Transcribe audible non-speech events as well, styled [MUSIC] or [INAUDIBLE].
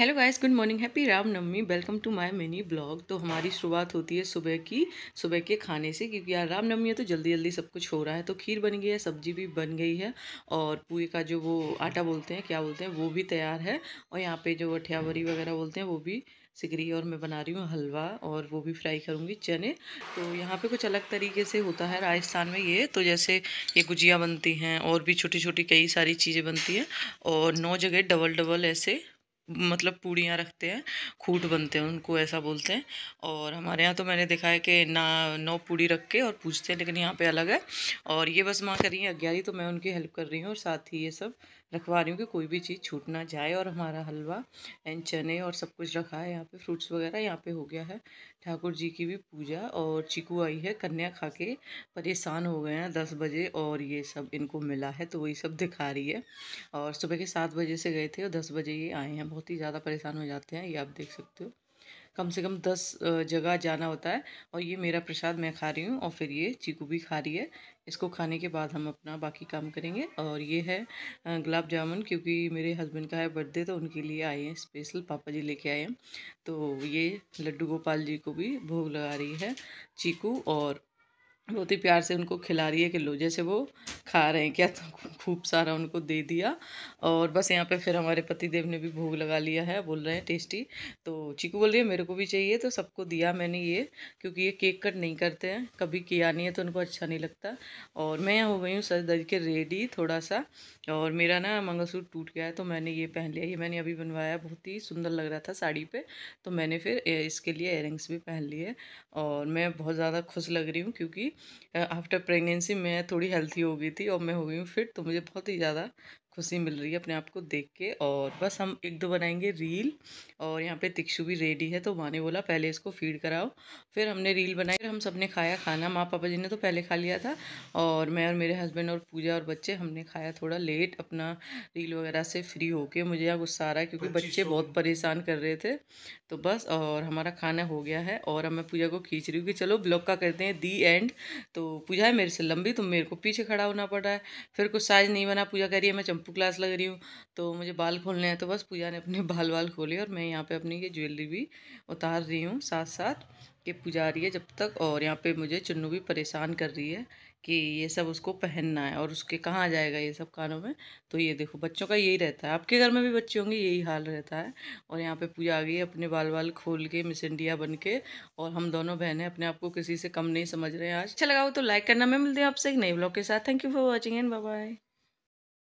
hello guys good morning happy Ramnavami welcome to my mini blog तो हमारी शुरुआत होती है सुबह की सुबह के खाने से क्योंकि यार रामनवमी है तो जल्दी जल्दी सब कुछ हो रहा है तो खीर बन गई है सब्जी भी बन गई है और पूए का जो वो आटा बोलते हैं क्या बोलते हैं वो भी तैयार है और यहाँ पे जो अठियावरी वगैरह बोलते हैं वो भी सिकरी और मैं बना रही हूँ हलवा और वो भी फ्राई करूँगी चने तो यहाँ पे कुछ अलग तरीके से होता है राजस्थान में ये तो जैसे ये गुजिया बनती हैं और भी छोटी छोटी कई सारी चीज़ें बनती हैं और नौ जगह डबल डबल ऐसे मतलब पूड़ियाँ रखते हैं खूट बनते हैं उनको ऐसा बोलते हैं और हमारे यहाँ तो मैंने देखा है कि ना नौ पूड़ी रख के और पूछते हैं लेकिन यहाँ पे अलग है और ये बस माँ कर रही हैं अग्यारी तो मैं उनकी हेल्प कर रही हूँ और साथ ही ये सब रखवा रही हूँ कि कोई भी चीज़ छूट ना जाए और हमारा हलवा एंड चने और सब कुछ रखा है यहाँ पर फ्रूट्स वगैरह यहाँ पर हो गया है ठाकुर जी की भी पूजा और चीकू आई है कन्या खा के परेशान हो गए हैं दस बजे और ये सब इनको मिला है तो वही सब दिखा रही है और सुबह के सात बजे से गए थे और दस बजे ये आए हैं बहुत बहुत ही ज़्यादा परेशान हो जाते हैं ये आप देख सकते हो कम से कम दस जगह जाना होता है और ये मेरा प्रसाद मैं खा रही हूँ और फिर ये चीकू भी खा रही है इसको खाने के बाद हम अपना बाकी काम करेंगे और ये है गुलाब जामुन क्योंकि मेरे हस्बैंड का है बर्थडे तो उनके लिए आए हैं स्पेशल पापा जी लेके आए हैं तो ये लड्डू गोपाल जी को भी भोग लगा रही है चीकू और बहुत ही प्यार से उनको खिला रही है कि लो जैसे वो खा रहे हैं क्या तो खूब सारा उनको दे दिया और बस यहाँ पे फिर हमारे पति देव ने भी भोग लगा लिया है बोल रहे हैं टेस्टी तो चीकू बोल रही है मेरे को भी चाहिए तो सबको दिया मैंने ये क्योंकि ये केक कट नहीं करते हैं कभी किया नहीं है तो उनको अच्छा नहीं लगता और मैं हो गई हूँ सज दज के रेडी थोड़ा सा और मेरा ना सूट टूट गया है तो मैंने ये पहन लिया ये मैंने अभी बनवाया बहुत ही सुंदर लग रहा था साड़ी पर तो मैंने फिर इसके लिए एयरिंग्स भी पहन लिए और मैं बहुत ज़्यादा खुश लग रही हूँ क्योंकि आफ्टर प्रेगनेंसी मैं थोड़ी हेल्थी हो गई थी और मैं हो गई हूँ फिट तो मुझे बहुत ही ज़्यादा खुशी मिल रही है अपने आप को देख के और बस हम एक दो बनाएंगे रील और यहाँ पे तिक्षु भी रेडी है तो माँ ने बोला पहले इसको फीड कराओ फिर हमने रील बनाई फिर हम सब ने खाया खाना माँ पापा जी ने तो पहले खा लिया था और मैं और मेरे हस्बैंड और पूजा और बच्चे हमने खाया थोड़ा लेट अपना रील वगैरह से फ्री होके मुझे यहाँ गुस्सा आ रहा है क्योंकि बच्चे बहुत परेशान कर रहे थे तो बस और हमारा खाना हो गया है और अब मैं पूजा को खींच रही हूँ कि चलो ब्लॉक का करते हैं दी एंड तो पूजा है मेरे से लंबी तो मेरे को पीछे खड़ा होना पड़ रहा है फिर कुछ साइज़ नहीं बना पूजा कह रही है मैं शैम्पू क्लास लग रही हूँ तो मुझे बाल खोलने हैं तो बस पूजा ने अपने बाल [LAUGHS] बाल खोले और मैं यहाँ पे अपनी ये ज्वेलरी भी उतार रही हूँ साथ साथ कि पूजा आ रही है जब तक और यहाँ पे मुझे चुन्नू भी परेशान कर रही है कि ये सब उसको पहनना है और उसके कहाँ जाएगा ये सब कानों में तो ये देखो बच्चों का यही रहता है आपके घर में भी बच्चे होंगे यही हाल रहता है और यहाँ पे पूजा आ गई है अपने बाल बाल खोल के मिस इंडिया बन के और हम दोनों बहनें अपने आप को किसी से कम नहीं समझ रहे हैं आज अच्छा लगा हो तो लाइक करना मैं मिलते हैं आपसे एक नई ब्लॉग के साथ thank you for watching and bye